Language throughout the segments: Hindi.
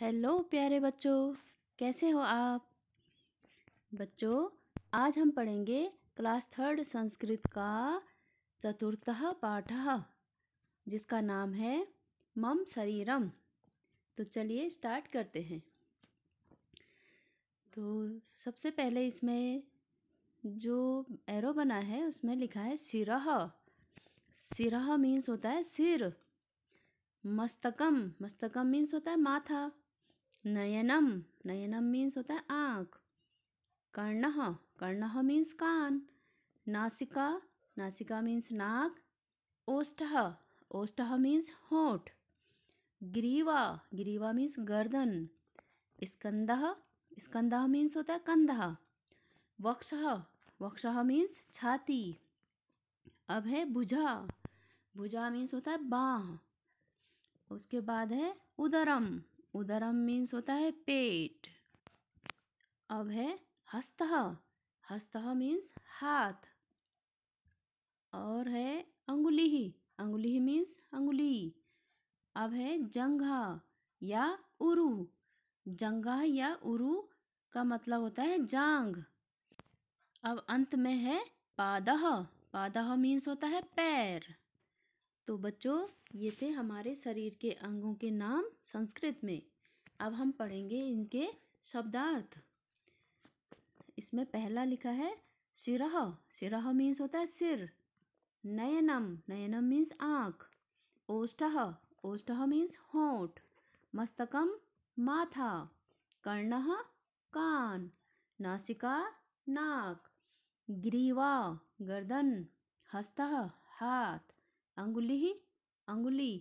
हेलो प्यारे बच्चों कैसे हो आप बच्चों आज हम पढ़ेंगे क्लास थर्ड संस्कृत का चतुर्थ पाठ जिसका नाम है मम शरीरम तो चलिए स्टार्ट करते हैं तो सबसे पहले इसमें जो एरो बना है उसमें लिखा है सिरह सिरह मीन्स होता है सिर मस्तकम मस्तकम मीन्स होता है माथा नयनम नयनम मीन्स होता है आँख कर्ण कर्ण मीन्स कान नासिका नासिका मीन्स नाक ओष्ठ ओष्ठ मीन्स होठ ग्रीवा ग्रीवा मीन्स गर्दन स्कंद स्कंद मीन्स होता है कंधा वक्ष वक्ष मीन्स छाती अब है भुजा भुजा मीन्स होता है बाह उसके बाद है उदरम उदरम मीन्स होता है पेट अब है हस्त हस्त मीन्स हाथ और है अंगुली ही अंगुली ही मीन्स अंगुली अब है जंघा या उरु जंघा या उरु का मतलब होता है जांग अब अंत में है पादह पादह मीन्स होता है पैर तो बच्चों ये थे हमारे शरीर के अंगों के नाम संस्कृत में अब हम पढ़ेंगे इनके शब्दार्थ इसमें पहला लिखा है सिरह सिरह मीन्स होता है सिर नयनम नयनम मीन्स आँख ओष्ठ ओष्ठ मीन्स होंठ मस्तकम माथा कर्ण कान नासिका नाक ग्रीवा गर्दन हस्त हाथ अंगुलिः अंगुली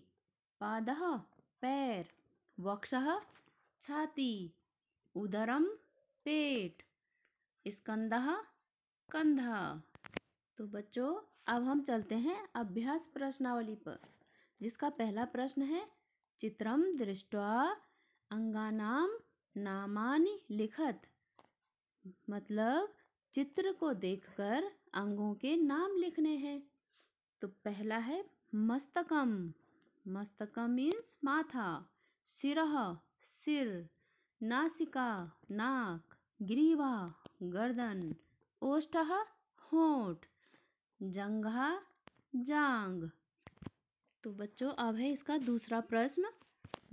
पाद पैर वक्ष छाती उदरम पेट स्कंद कंधा तो बच्चों अब हम चलते हैं अभ्यास प्रश्नावली पर जिसका पहला प्रश्न है चित्रम दृष्टवा अंगानाम नामानि लिखत मतलब चित्र को देखकर अंगों के नाम लिखने हैं तो पहला है मस्तकम मस्तकम मीन्स माथा सिरह सिर नासिका नाक ग्रीवा गर्दन ओष्ट होठ जंघा जांग तो बच्चों अब है इसका दूसरा प्रश्न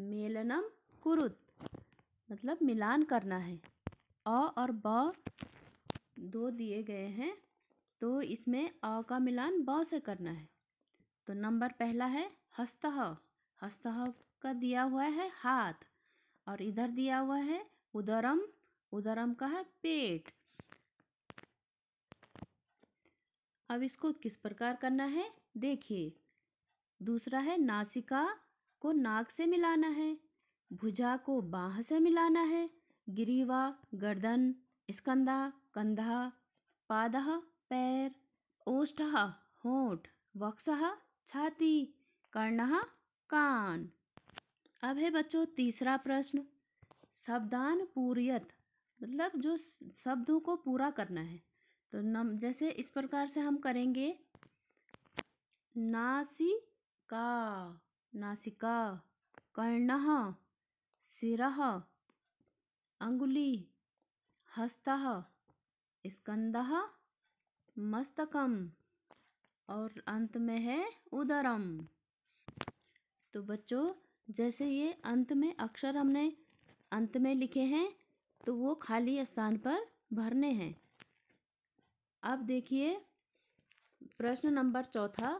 मेलनम कुरुत मतलब मिलान करना है अ और ब दो दिए गए हैं तो इसमें अ का मिलान ब से करना है तो नंबर पहला है हस्तः हस्तः का दिया हुआ है हाथ और इधर दिया हुआ है उदरम उदरम का है पेट अब इसको किस प्रकार करना है देखिए दूसरा है नासिका को नाक से मिलाना है भुजा को बाह से मिलाना है गिरीवा गर्दन स्कंदा कंधा पादह पैर ओष्ठ होंठ वक्ष छाती कर्ण कान अब है बच्चों तीसरा प्रश्न शब्दान पूरीयत मतलब जो शब्दों को पूरा करना है तो नम जैसे इस प्रकार से हम करेंगे नासिका नासिका कर्ण सिर अंगुली हस्त स्कंद मस्तकम और अंत में है उदरम तो बच्चों जैसे ये अंत में अक्षर हमने अंत में लिखे हैं तो वो खाली स्थान पर भरने हैं अब देखिए प्रश्न नंबर चौथा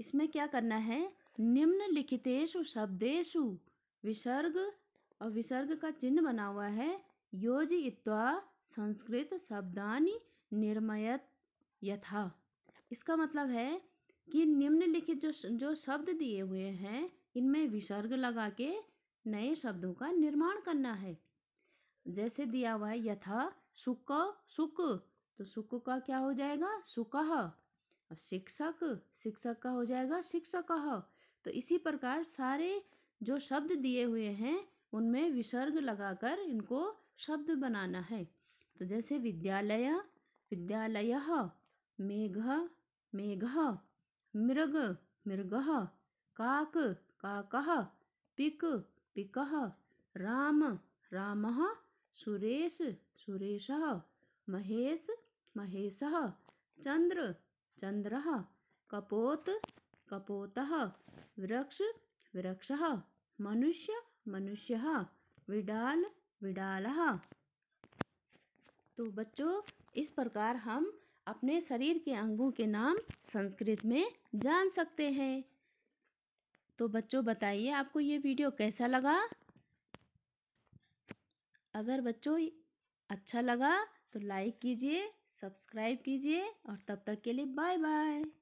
इसमें क्या करना है निम्नलिखितेशु शब्देशु विसर्ग और विसर्ग का चिन्ह बना हुआ है योजयित्वा संस्कृत शब्दानी निर्मयत यथा इसका मतलब है कि निम्नलिखित जो जो शब्द दिए हुए हैं इनमें विसर्ग लगा के नए शब्दों का निर्माण करना है जैसे दिया हुआ है यथा सुक सुक तो सुक का क्या हो जाएगा सुकह शिक्षक शिक्षक का हो जाएगा शिक्षक तो इसी प्रकार सारे जो शब्द दिए हुए हैं उनमें विसर्ग लगाकर इनको शब्द बनाना है तो जैसे विद्यालय विद्यालय मेघ मेघ मृग मृग काक काक पिक पिक राम राम सुरेश सुरेश महेश महेश चंद्र चंद्र कपोत कपोत वृक्ष वृक्ष मनुष्य मनुष्य विडाल विडाल तो बच्चों इस प्रकार हम अपने शरीर के अंगों के नाम संस्कृत में जान सकते हैं तो बच्चों बताइए आपको ये वीडियो कैसा लगा अगर बच्चों अच्छा लगा तो लाइक कीजिए सब्सक्राइब कीजिए और तब तक के लिए बाय बाय